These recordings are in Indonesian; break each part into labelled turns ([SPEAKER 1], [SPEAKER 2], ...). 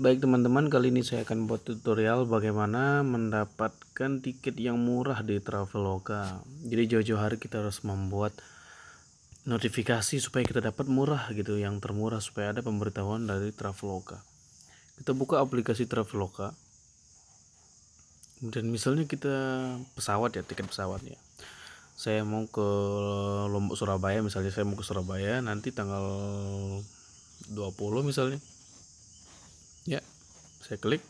[SPEAKER 1] Baik teman-teman, kali ini saya akan buat tutorial bagaimana mendapatkan tiket yang murah di Traveloka. Jadi jauh-jauh hari kita harus membuat notifikasi supaya kita dapat murah gitu, yang termurah supaya ada pemberitahuan dari Traveloka. Kita buka aplikasi Traveloka. Dan misalnya kita pesawat ya, tiket pesawat ya. Saya mau ke Lombok Surabaya misalnya, saya mau ke Surabaya nanti tanggal 20 misalnya ya saya klik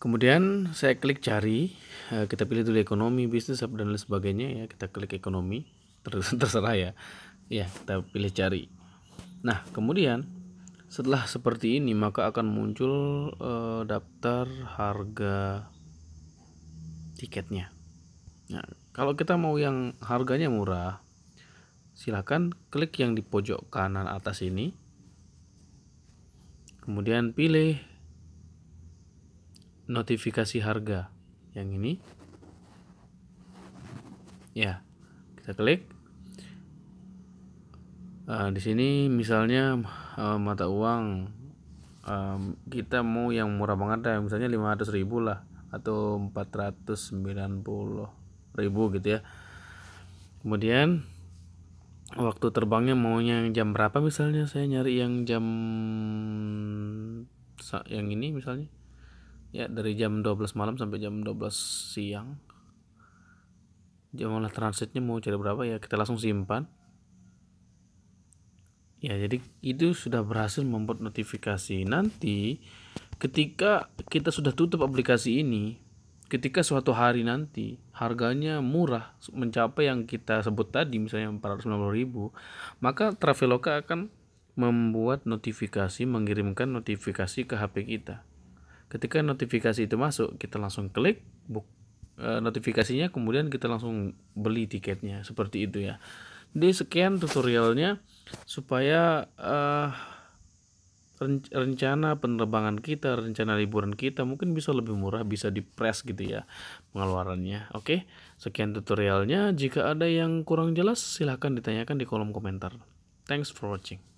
[SPEAKER 1] kemudian saya klik cari eh, kita pilih dulu ekonomi bisnis dan lain sebagainya ya kita klik ekonomi terus terserah ya ya kita pilih cari nah kemudian setelah seperti ini maka akan muncul uh, daftar harga tiketnya nah kalau kita mau yang harganya murah silahkan klik yang di pojok kanan atas ini kemudian pilih notifikasi harga yang ini ya kita klik uh, di sini misalnya uh, mata uang um, kita mau yang murah banget ya, misalnya 500 ribu lah atau 490 ribu gitu ya kemudian waktu terbangnya maunya yang jam berapa misalnya saya nyari yang jam yang ini misalnya ya dari jam 12 malam sampai jam 12 siang jumlah transitnya mau cari berapa ya kita langsung simpan ya jadi itu sudah berhasil membuat notifikasi nanti ketika kita sudah tutup aplikasi ini ketika suatu hari nanti harganya murah mencapai yang kita sebut tadi misalnya 490 ribu maka Traveloka akan membuat notifikasi mengirimkan notifikasi ke HP kita ketika notifikasi itu masuk kita langsung klik book e, notifikasinya kemudian kita langsung beli tiketnya seperti itu ya jadi sekian tutorialnya supaya uh, rencana penerbangan kita, rencana liburan kita mungkin bisa lebih murah, bisa di press gitu ya pengeluarannya. Oke, sekian tutorialnya. Jika ada yang kurang jelas silahkan ditanyakan di kolom komentar. Thanks for watching.